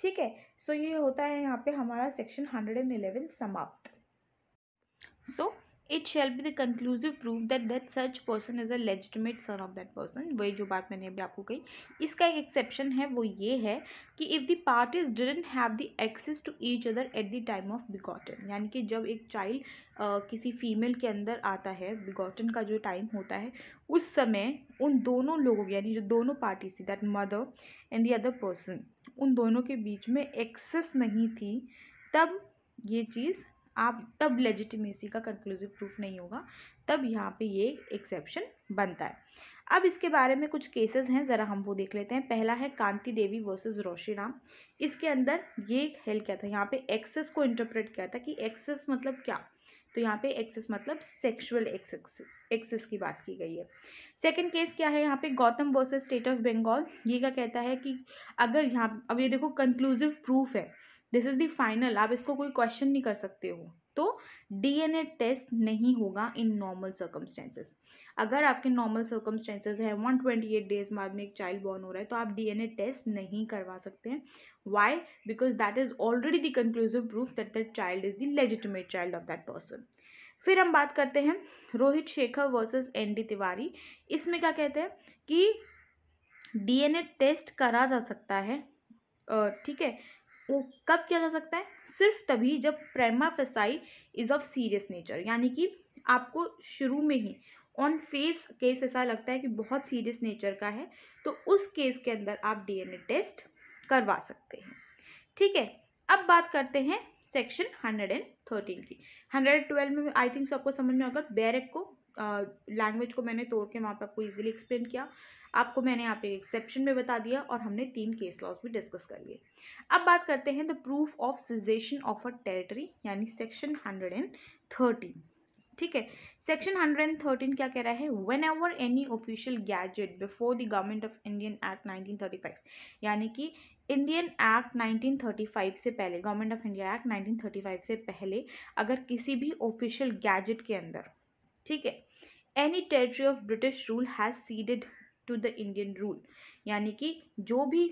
S1: ठीक है सो ये होता है यहाँ पे हमारा सेक्शन हंड्रेड एंड इलेवन समाप्त so so, it shall be the conclusive proof that that such person is a legitimate son of that person वही जो बात मैंने अभी आपको कही इसका एक एक्सेप्शन है वो ये है कि if the parties didn't have the access to each other at the time of begotten यानी कि जब एक चाइल्ड किसी फीमेल के अंदर आता है बिगॉटन का जो टाइम होता है उस समय उन दोनों लोगों यानी जो दोनों पार्टीज थी that mother and the other person उन दोनों के बीच में एक्सेस नहीं थी तब ये चीज़ आप तब लेजिटिमेसी का कंक्लूसिव प्रूफ नहीं होगा तब यहाँ पे ये एक्सेप्शन बनता है अब इसके बारे में कुछ केसेस हैं ज़रा हम वो देख लेते हैं पहला है कांति देवी वर्सेस रोशी राम इसके अंदर ये हेल क्या था यहाँ पे एक्सेस को इंटरप्रेट किया था कि एक्सेस मतलब क्या तो यहाँ पे एक्सेस मतलब सेक्सुअल एक्सेस एक्सेस की बात की गई है सेकंड केस क्या है यहाँ पे Gautam versus State of Bengal ये क्या कहता है कि अगर यहाँ अब ये देखो कंक्लूसिव प्रूफ है दिस इज़ दी फाइनल आप इसको कोई क्वेश्चन नहीं कर सकते हो तो डीएनए टेस्ट नहीं होगा इन नॉर्मल सर्कमस्टेंसेस अगर आपके नॉर्मल सर्कमस्टेंसेस है 128 डेज बाद में एक चाइल्ड बॉर्न हो रहा है तो आप डीएनए टेस्ट नहीं करवा सकते हैं why because that is already the conclusive proof that that child is the legitimate child of that person फिर हम बात करते हैं Rohit Shekhar versus N D Tiwari इसमें क्या कहते हैं कि डी टेस्ट करा जा सकता है ठीक है वो कब किया जा सकता है सिर्फ तभी जब prima facie is of serious nature यानी कि आपको शुरू में ही ऑन फेस केस ऐसा लगता है कि बहुत सीरियस नेचर का है तो उस केस के अंदर आप डीएनए टेस्ट करवा सकते हैं ठीक है अब बात करते हैं सेक्शन हंड्रेड एंड थर्टीन की हंड्रेड ट्वेल्व में आई थिंक सबको समझ में होगा बैरक को लैंग्वेज को मैंने तोड़ के वहाँ पर आपको इजीली एक्सप्लेन किया आपको मैंने यहाँ पे एक्सेप्शन में बता दिया और हमने तीन केस लॉज भी डिस्कस कर लिए अब बात करते हैं the proof of cession of a territory यानी सेक्शन हंड्रेड एंड थर्टीन ठीक है सेक्शन हंड्रेड एंड थर्टीन क्या कह रहा है whenever any official gazette before the government of Indian act nineteen thirty five यानी कि इंडियन एक्ट 1935 से पहले गवर्नमेंट ऑफ इंडिया एक्ट 1935 से पहले अगर किसी भी ऑफिशियल गैजेट के अंदर ठीक है any territory of British rule has ceded to the Indian rule यानी कि जो भी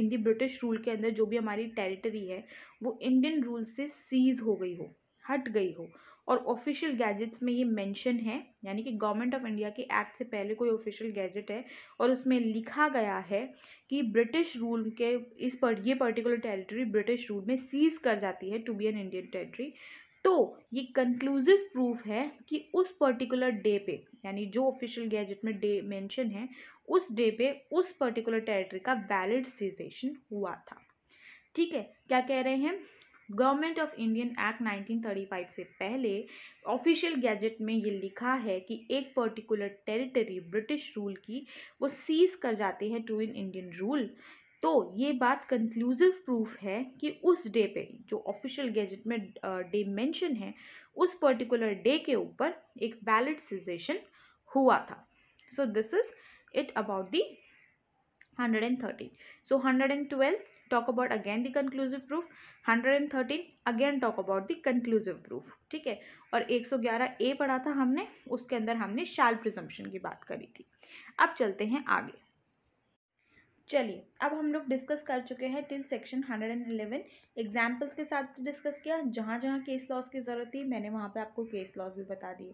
S1: इंडियन ब्रिटिश रूल के अंदर जो भी हमारी टेरिटरी है वो इंडियन रूल से सीज हो गई हो हट गई हो और ऑफिशियल गैजेट्स में ये मेंशन है यानी कि गवर्नमेंट ऑफ इंडिया के एक्ट से पहले कोई ऑफिशियल गैजेट है और उसमें लिखा गया है कि ब्रिटिश रूल के इस पर ये पर्टिकुलर टेरिटरी ब्रिटिश रूल में सीज कर जाती है to be an Indian territory तो ये कंक्लूसिव प्रूफ है कि उस पर्टिकुलर डे पे यानी जो ऑफिशियल गैजेट में डे मेंशन है उस डे पे उस पर्टिकुलर टेरिटरी का वैलिड सीजेशन हुआ था ठीक है क्या कह रहे हैं गवर्नमेंट ऑफ इंडियन एक्ट 1935 से पहले ऑफिशियल गैजेट में ये लिखा है कि एक पर्टिकुलर टेरिटरी ब्रिटिश रूल की वो सीज कर जाती है टू इन इंडियन रूल तो ये बात कंक्लूसिव प्रूफ है कि उस डे पे जो ऑफिशियल गैजेट में डे मेंशन है उस पर्टिकुलर डे के ऊपर एक वैलिड सिजेशन हुआ था so this is it about the 113 so 112 talk about again the conclusive proof 113 again talk about the conclusive proof ठीक है और 111 ए पढ़ा था हमने उसके अंदर हमने शाल प्रिजम्पन की बात करी थी अब चलते हैं आगे चलिए अब हम लोग डिस्कस कर चुके हैं till section hundred and eleven examples के साथ डिस्कस किया जहाँ जहाँ केस लॉस की ज़रूरत थी मैंने वहाँ पे आपको केस लॉस भी बता दिए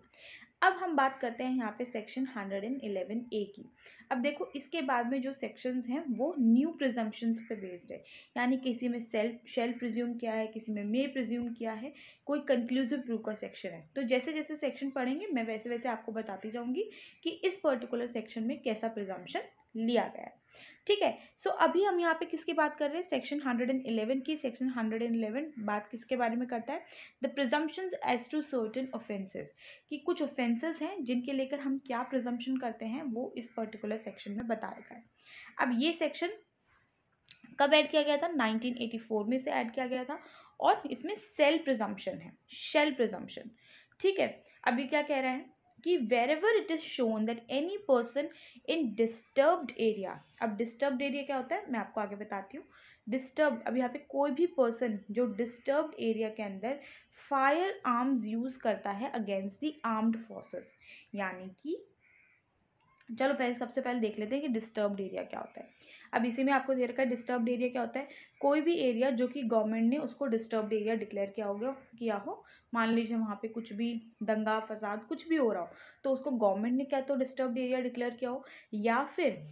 S1: अब हम बात करते हैं यहाँ पे section hundred and eleven A की अब देखो इसके बाद में जो सेक्शंस हैं वो न्यू प्रिजम्पन्स पे बेस्ड है यानी किसी में सेल्फ शेल्फ प्रिज्यूम किया है किसी में मे प्रिज्यूम किया है कोई कंक्लूसिव प्रूफ का सेक्शन है तो जैसे जैसे सेक्शन पढ़ेंगे मैं वैसे वैसे आपको बताती जाऊँगी कि इस पर्टिकुलर सेक्शन में कैसा प्रिजम्पन लिया गया है ठीक है सो so, अभी हम यहाँ पे किसकी बात कर रहे हैं सेक्शन हंड्रेड एंड इलेवन की सेक्शन हंड्रेड एंड इलेवन बात किसके बारे में करता है the presumption as to certain offences कि कुछ ऑफेंसेज हैं जिनके लेकर हम क्या प्रजम्पन करते हैं वो इस पर्टिकुलर सेक्शन में बताया गया अब ये सेक्शन कब ऐड किया गया था 1984 में से ऐड किया गया था और इसमें सेल प्रजम्पन है शेल प्रजम्पन ठीक है अभी क्या कह रहे हैं कि wherever it is shown that any person in disturbed area अब डिस्टर्ब्ड एरिया क्या होता है मैं आपको आगे बताती हूँ डिस्टर्ब अब यहाँ पे कोई भी पर्सन जो डिस्टर्ब्ड एरिया के अंदर फायर आर्म्स यूज़ करता है अगेंस्ट दी आर्म्ड फोर्सेस यानी कि चलो पहले सबसे पहले देख लेते हैं कि डिस्टर्ब्ड एरिया क्या होता है अब इसी में आपको दे रखा है डिस्टर्ब एरिया क्या होता है कोई भी एरिया जो कि गवर्नमेंट ने उसको डिस्टर्ब एरिया डिक्लेयर किया गया किया हो मान लीजिए वहाँ पे कुछ भी दंगा फसाद कुछ भी हो रहा हो तो उसको गवर्नमेंट ने क्या तो डिस्टर्ब एरिया डिक्लेयर किया हो या फिर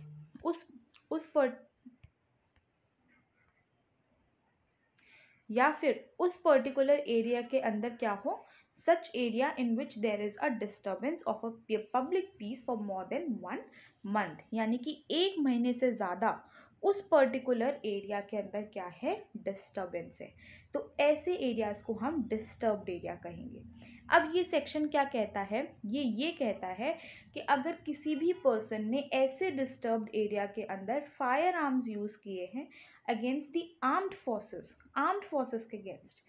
S1: उस उस पर या फिर उस पर्टिकुलर एरिया के अंदर क्या हो such area in which there is a disturbance of a public peace for more than one month यानी कि एक महीने से ज़्यादा उस पर्टिकुलर एरिया के अंदर क्या है डिस्टर्बेंस है तो ऐसे एरियाज़ को हम डिस्टर्ब्ड एरिया कहेंगे अब ये सेक्शन क्या कहता है ये ये कहता है कि अगर किसी भी पर्सन ने ऐसे डिस्टर्ब्ड एरिया के अंदर फायर आर्म्स यूज़ किए हैं against the armed forces armed forces के अगेंस्ट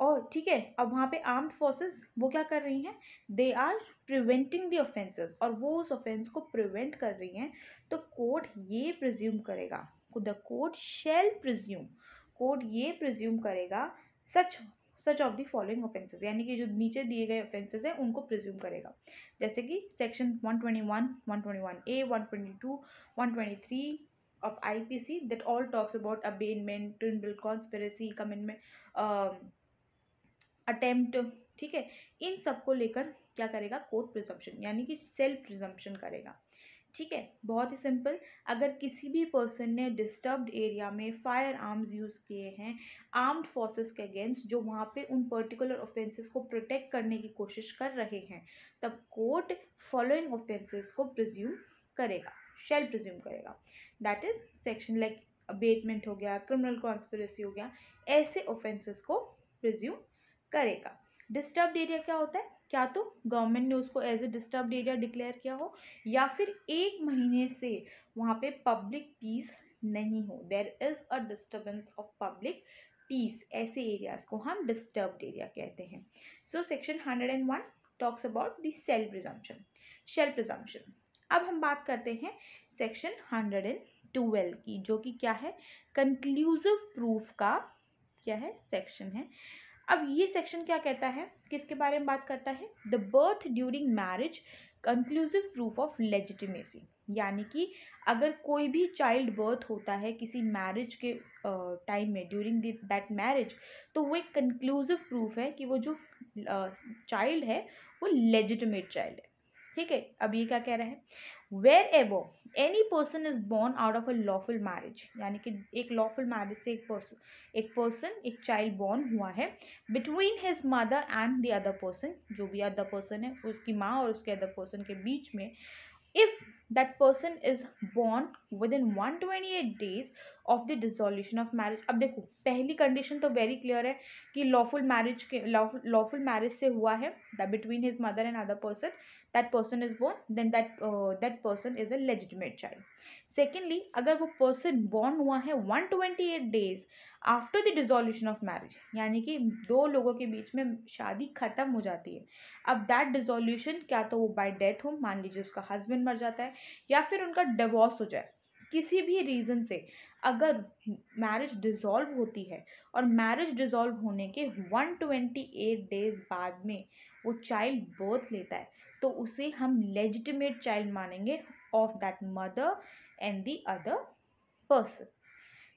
S1: और ठीक है अब वहाँ पे आर्म्ड फोर्सेस वो क्या कर रही हैं they are preventing the offences और वो उस ऑफेंस को प्रिवेंट कर रही हैं तो कोर्ट ये प्रिज्यूम करेगा the court shall presume court ये प्रिज्यूम करेगा such such of the following offences यानी कि जो नीचे दिए गए ऑफेंसेस हैं उनको प्रिज्यूम करेगा जैसे कि section one twenty A 122, of I P C that all talks about abetment conspiracy, commitment, commitment um, attempt ठीक है इन सब को लेकर क्या करेगा कोर्ट प्रिजम्पशन यानी कि सेल्फ प्रिजम्पशन करेगा ठीक है बहुत ही सिंपल अगर किसी भी पर्सन ने डिस्टर्ब्ड एरिया में फायर आर्म्स यूज़ किए हैं आर्म्ड फोर्सेस के अगेंस्ट जो वहाँ पे उन पर्टिकुलर ऑफेंसेस को प्रोटेक्ट करने की कोशिश कर रहे हैं तब कोर्ट फॉलोइंग ऑफेंसेस को प्रिज्यूम करेगा शेल प्रिज्यूम करेगा that is section like abetment हो गया क्रिमिनल कॉन्स्परेसी हो गया ऐसे ऑफेंसेस को प्रिज्यूम करेगा डिस्टर्ब एरिया क्या होता है क्या तो गवर्नमेंट ने उसको as a disturb area declare किया हो या फिर एक महीने से वहाँ पे पब्लिक पीस नहीं हो there is a disturbance of public peace ऐसे एरियाज को हम डिस्टर्ब एरिया कहते हैं so section hundred and one talks about the shall presumption shall presumption अब हम बात करते हैं सेक्शन हंड्रेड एंड ट्वेल्व की जो कि क्या है कंक्लूसिव प्रूफ का क्या है सेक्शन है अब ये सेक्शन क्या कहता है किसके बारे में बात करता है the birth during marriage conclusive proof of legitimacy यानी कि अगर कोई भी चाइल्ड बर्थ होता है किसी मैरिज के टाइम uh, में ड्यूरिंग दैट मैरिज तो वो एक कंक्लूसिव प्रूफ है कि वो जो चाइल्ड uh, है वो लेजिटिमेट चाइल्ड है ठीक है अब ये क्या कह रहा है wherever any person is born out of a lawful marriage यानी कि एक लॉफुल मैरिज से एक पर्सन एक पर्सन एक चाइल्ड बॉर्न हुआ है between his mother and the other person जो भी अदर पर्सन है उसकी माँ और उसके अदर पर्सन के बीच में if that person is born within 128 days of the dissolution of marriage अब देखो पहली कंडीशन तो वेरी क्लियर है कि लॉफुल मैरिज के लॉफुल मैरिज से हुआ है the between his mother and other person that person is born then that that person is a legitimate child secondly अगर वो पर्सन बॉर्न हुआ है one twenty eight days after the dissolution of marriage यानी कि दो लोगों के बीच में शादी ख़त्म हो जाती है अब दैट डिजोल्यूशन क्या तो वो बाय डेथ हो मान लीजिए उसका हस्बैंड मर जाता है या फिर उनका डिवोर्स हो जाए किसी भी रीज़न से अगर मैरिज डिज़ोल्व होती है और मैरिज डिज़ोल्व होने के वन ट्वेंटी एट डेज बाद में वो चाइल्ड बर्थ लेता है तो उसे हम लेजिटिमेट चाइल्ड मानेंगे of that mother and the other person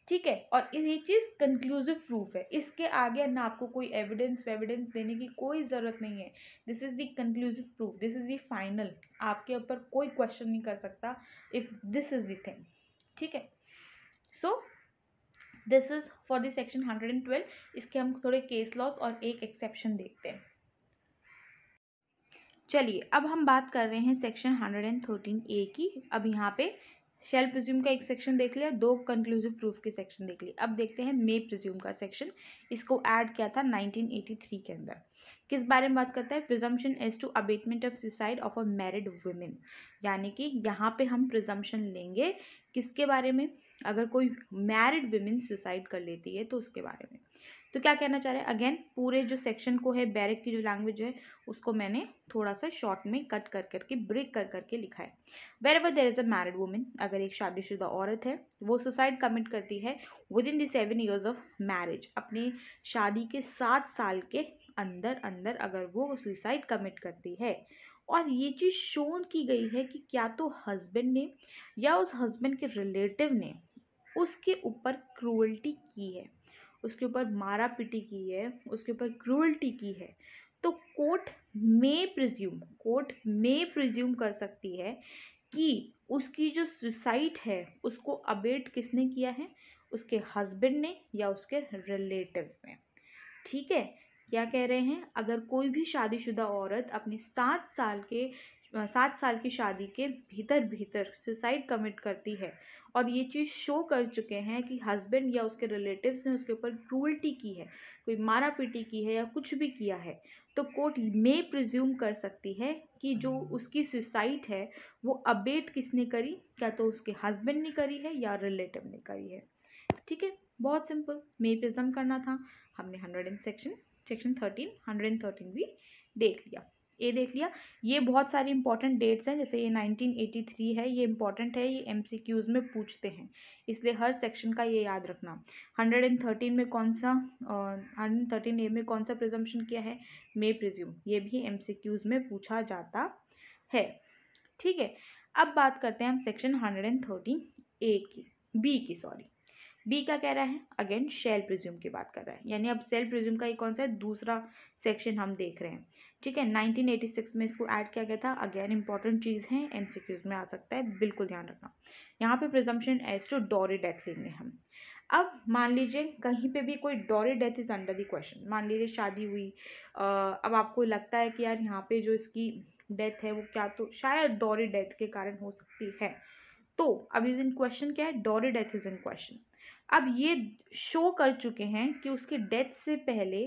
S1: ठीक है और ये चीज़ कंक्लूसिव प्रूफ है इसके आगे ना आपको कोई एविडेंस वेविडेंस देने की कोई ज़रूरत नहीं है this is the conclusive proof this is the final आपके ऊपर कोई क्वेश्चन नहीं कर सकता if this is the thing ठीक है so this is for the section hundred and twelve इसके हम थोड़े केस लॉस और एक एक्सेप्शन देखते हैं चलिए अब हम बात कर रहे हैं section hundred and thirteen A की अब यहाँ पे शेल प्रज्यूम का एक सेक्शन देख लिया दो कंक्लूसिव प्रूफ के सेक्शन देख लिए अब देखते हैं मे प्रज्यूम का सेक्शन इसको ऐड किया था 1983 के अंदर किस बारे में बात करता है presumption as to abetment of suicide of a married women यानी कि यहाँ पे हम प्रिजम्पन लेंगे किसके बारे में अगर कोई मैरिड वुमेन सुसाइड कर लेती है तो उसके बारे में तो क्या कहना चाह रहे हैं अगेन पूरे जो सेक्शन को है बैरिक की जो लैंग्वेज है उसको मैंने थोड़ा सा शॉर्ट में कट कर करके ब्रेक कर करके लिखा है wherever there is a married women अगर एक शादीशुदा औरत है वो सुसाइड कमिट करती है within the seven years of marriage अपने शादी के सात साल के अंदर अंदर अगर वो सुसाइड कमिट करती है और ये चीज़ शोन की गई है कि क्या तो हस्बैंड ने या उस हस्बैंड के रिलेटिव ने उसके ऊपर क्रूअल्टी की है उसके ऊपर मारा पिटी की है उसके ऊपर क्रूअल्टी की है तो court may presume court may presume कर सकती है कि उसकी जो सुसाइड है उसको अबेट किसने किया है उसके हस्बैंड ने या उसके रिलेटिव्स ने ठीक है क्या कह रहे हैं अगर कोई भी शादीशुदा औरत अपने सात साल के सात साल की शादी के भीतर भीतर सुसाइड कमिट करती है और ये चीज़ शो कर चुके हैं कि हस्बैंड या उसके रिलेटिव्स ने उसके ऊपर क्रूल्टी की है कोई मारा पीटी की है या कुछ भी किया है तो कोर्ट मे प्रिज्यूम कर सकती है कि जो हम्म। उसकी सुसाइड है वो अबेट किसने करी क्या तो उसके हस्बैंड ने करी है या रिलेटिव ने करी है ठीक है बहुत सिंपल मे प्रिज्यूम करना था हमने hundred and section section thirteen hundred and thirteen भी देख लिया ये देख लिया ये बहुत सारी इंपॉर्टेंट डेट्स हैं जैसे ये 1983 है ये इंपॉर्टेंट है ये एमसीक्यूज में पूछते हैं इसलिए हर सेक्शन का ये याद रखना 113 में कौन सा हंड्रेड थर्टीन ए में कौन सा प्रिजम्पन किया है मे प्रिज्यूम ये भी एम में पूछा जाता है ठीक है अब बात करते हैं हम section hundred and thirteen A की बी की सॉरी बी क्या कह रहा है अगेन शेल प्रिज्यूम की बात कर रहा है यानी अब सेल प्रिज्यूम का ये कौन सा है दूसरा सेक्शन हम देख रहे हैं ठीक है 1986 में इसको ऐड किया गया था अगेन इंपॉर्टेंट चीज़ है एम में आ सकता है बिल्कुल ध्यान रखना यहाँ पे presumption as to dowry death लेंगे हम अब मान लीजिए कहीं पे भी कोई dowry death is under the question मान लीजिए शादी हुई अब आपको लगता है कि यार यहाँ पे जो इसकी डेथ है वो क्या तो शायद डोरी डेथ के कारण हो सकती है तो अब इज इन क्वेश्चन क्या है डोरी डेथ इज इन क्वेश्चन अब ये शो कर चुके हैं कि उसके डेथ से पहले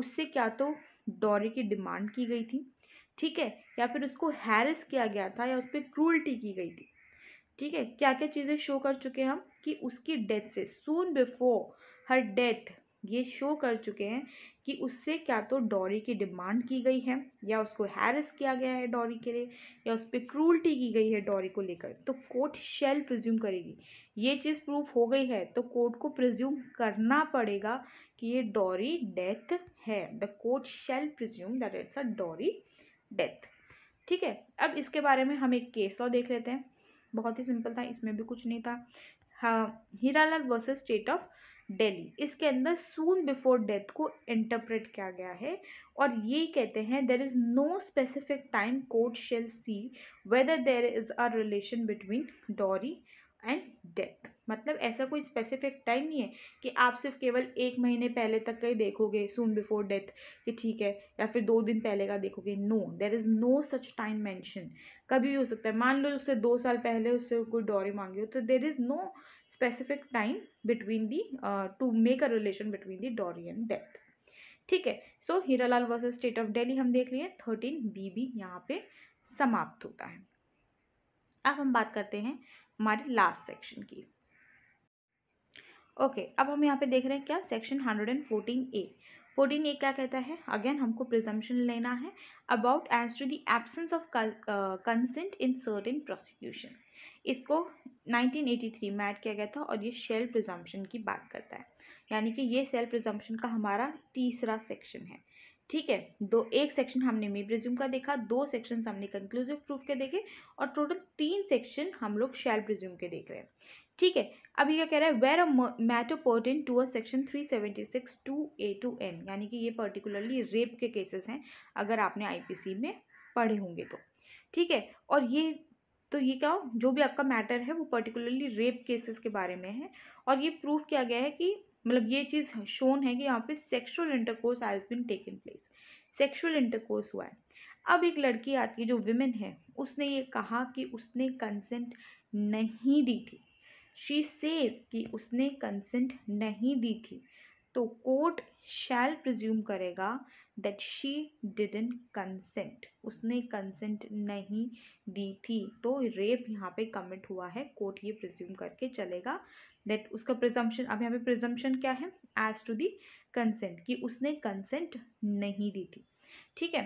S1: उससे क्या तो डॉरे की डिमांड की गई थी ठीक है या फिर उसको हैरस किया गया था या उस पर क्रूल्टी की गई थी ठीक है क्या क्या चीज़ें शो कर चुके हैं हम कि उसकी डेथ से सून बिफोर हर डेथ ये शो कर चुके हैं कि उससे क्या तो डॉरी की डिमांड की गई है या उसको हैरस किया गया है डॉरी के लिए या उस पर क्रूल्टी की गई है डॉरी को लेकर तो कोर्ट शेल प्रज्यूम करेगी ये चीज़ प्रूफ हो गई है तो कोर्ट को प्रज्यूम करना पड़ेगा कि ये डॉरी डेथ है the court shall presume that it's a dowry death ठीक है अब इसके बारे में हम एक केस लॉ देख लेते हैं बहुत ही सिंपल था इसमें भी कुछ नहीं था हाँ Hiralal versus state of Delhi इसके अंदर सून बिफोर डेथ को इंटरप्रेट किया गया है और ये कहते हैं there is no specific time court shall see whether there is a relation between dowry and death मतलब ऐसा कोई स्पेसिफिक टाइम नहीं है कि आप सिर्फ केवल एक महीने पहले तक का ही देखोगे सून बिफोर डेथ कि ठीक है या फिर दो दिन पहले का देखोगे no there is no such time mention कभी भी हो सकता है मान लो उससे दो साल पहले उससे कोई डॉरी मांगी हो तो there is no specific time between the to make a relation between the dowry and death ठीक है so Hira Lal versus state of Delhi हम देख रहे हैं थर्टीन बी बी यहाँ पे समाप्त होता है अब हम बात करते हैं हमारे लास्ट सेक्शन की ओके okay, अब हम यहाँ पे देख रहे हैं क्या section hundred and fourteen A fourteen A क्या कहता है अगेन हमको प्रिजम्पन लेना है about as to the absence of consent in certain prosecution इसको 1983 में ऐड किया गया था और ये शेल प्रिजम्पशन की बात करता है यानी कि ये सेल प्रिजम्पशन का हमारा तीसरा सेक्शन है ठीक है दो एक सेक्शन हमने मे प्रिज्यूम का देखा दो सेक्शन हमने कंक्लूसिव प्रूफ के देखे और टोटल तीन सेक्शन हम लोग शेल प्रिज्यूम के देख रहे हैं ठीक है अभी क्या कह रहा है वेर अ मैटोपोर्टिन to a section three seventy six two A to N यानी कि ये पर्टिकुलरली रेप के केसेस हैं अगर आपने आईपीसी में पढ़े होंगे तो ठीक है और ये तो ये क्या हो जो भी आपका मैटर है वो पर्टिकुलरली रेप केसेस के बारे में है और ये प्रूव किया गया है कि मतलब ये चीज़ शोन है कि यहाँ पे sexual intercourse has been taken place sexual intercourse हुआ है अब एक लड़की आती है जो विमेन है उसने ये कहा कि उसने कंसेंट नहीं दी थी शी सेज कि उसने कंसेंट नहीं दी थी तो कोर्ट शैल प्रज्यूम करेगा दैट शी डिडेंट कंसेंट उसने कंसेंट नहीं दी थी तो रेप यहाँ पे कमिट हुआ है कोर्ट ये प्रिज्यूम करके चलेगा दैट उसका प्रिजम्पन अब यहाँ पे प्रिजम्पन क्या है एज टू दी कंसेंट कि उसने कंसेंट नहीं दी थी ठीक है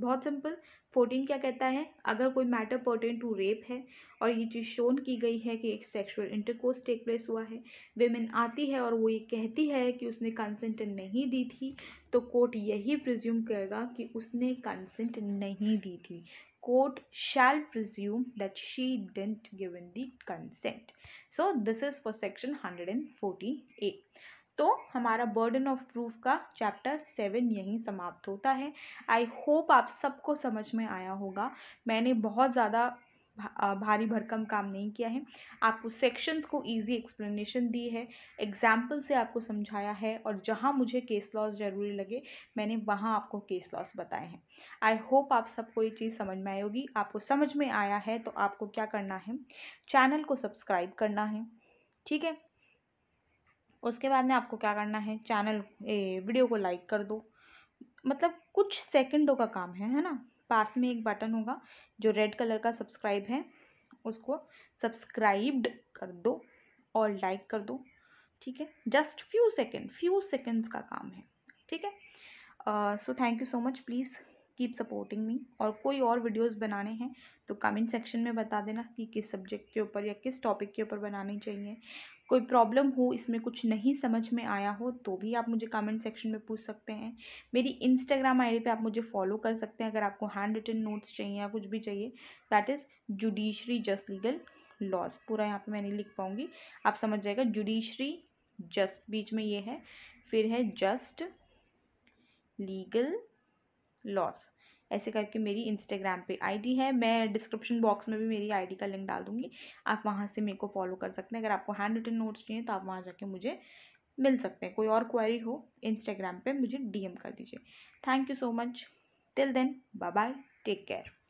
S1: बहुत सिंपल फोर्टीन क्या कहता है अगर कोई मैटर पर्टेन टू रेप है और ये चीज़ शोन की गई है कि एक सेक्सुअल इंटरकोर्स टेक प्लेस हुआ है वेमेन आती है और वो ये कहती है कि उसने कंसेंट नहीं दी थी तो कोर्ट यही प्रिज्यूम करेगा कि उसने कंसेंट नहीं दी थी court shall that she didn't given the consent so this is for section hundred and fourteen A तो हमारा बर्डन ऑफ प्रूफ का चैप्टर सेवन यहीं समाप्त होता है आई होप आप सबको समझ में आया होगा मैंने बहुत ज़्यादा भारी भरकम काम नहीं किया है आपको सेक्शंस को इजी एक्सप्लेनेशन दी है एग्जाम्पल से आपको समझाया है और जहाँ मुझे केस लॉस ज़रूरी लगे मैंने वहाँ आपको केस लॉस बताए हैं आई होप आप सबको ये चीज़ समझ में आई होगी आपको समझ में आया है तो आपको क्या करना है चैनल को सब्सक्राइब करना है ठीक है उसके बाद में आपको क्या करना है चैनल ए, वीडियो को लाइक कर दो मतलब कुछ सेकंडों का काम है है ना पास में एक बटन होगा जो रेड कलर का सब्सक्राइब है उसको सब्सक्राइब्ड कर दो और लाइक कर दो ठीक है just few second few seconds का काम है ठीक है so thank you so much please keep supporting me और कोई और वीडियोस बनाने हैं तो कमेंट सेक्शन में बता देना कि किस सब्जेक्ट के ऊपर या किस टॉपिक के ऊपर बनानी चाहिए कोई प्रॉब्लम हो इसमें कुछ नहीं समझ में आया हो तो भी आप मुझे कमेंट सेक्शन में पूछ सकते हैं मेरी इंस्टाग्राम आईडी पे आप मुझे फॉलो कर सकते हैं अगर आपको हैंड रिटन नोट्स चाहिए या कुछ भी चाहिए that is judiciary just legal laws पूरा यहाँ पे मैं नहीं लिख पाऊँगी आप समझ जाएगा जुडिशरी जस्ट बीच में ये है फिर है जस्ट लीगल लॉस ऐसे करके मेरी इंस्टाग्राम पे आईडी है मैं डिस्क्रिप्शन बॉक्स में भी मेरी आईडी का लिंक डाल दूँगी आप वहाँ से मेरे को फॉलो कर सकते हैं अगर आपको हैंड रिटन नोट्स चाहिए तो आप वहाँ जाके मुझे मिल सकते हैं कोई और क्वारी हो इंस्टाग्राम पे मुझे डीएम कर दीजिए thank you so much till then bye bye take care